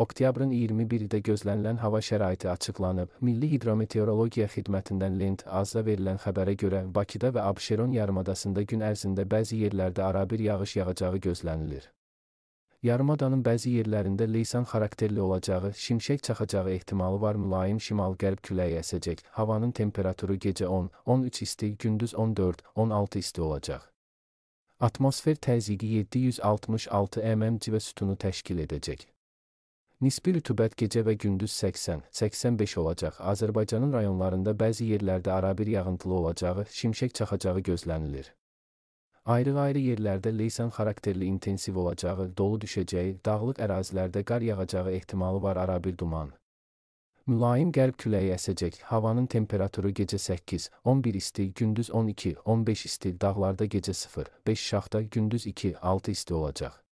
Oktyabrın 21-də gözlənilən hava şəraiti açıqlanıb. Milli Hidrometeorologiya Xidmətindən Lent AZ-a verilən xəbərə görə Bakıda və Abşeron yarımadasında gün ərzində bəzi yerlərdə arabir yağış yağacağı gözlənilir. Yarımadanın bəzi yerlərində leysan xarakterli olacağı, şimşək çaxacağı ehtimalı var. Mülayim şimal-qərb küləyi əsəcək. Havanın temperaturu gecə 10-13 isti, gündüz 14-16 isti olacaq. Atmosfer təzyiqi 766 mm civə sütunu təşkil edəcək. Nisbi rütubət gecə və gündüz 80-85 olacaq. Azərbaycanın rayonlarında bəzi yerlərdə arabir yağıntılı olacağı, şimşək çaxacağı gözlənilir. Ayrı-ayrı yerlərdə leysan xarakterli intensiv olacağı, dolu düşəcəyi, dağlıq ərazilərdə qar yağacağı ehtimalı var arabir duman. Mülayim qərb küləyi əsəcək. Havanın temperaturu gecə 8-11 isti, gündüz 12-15 isti, dağlarda gecə 0-5 şaxda, gündüz 2-6 isti olacaq.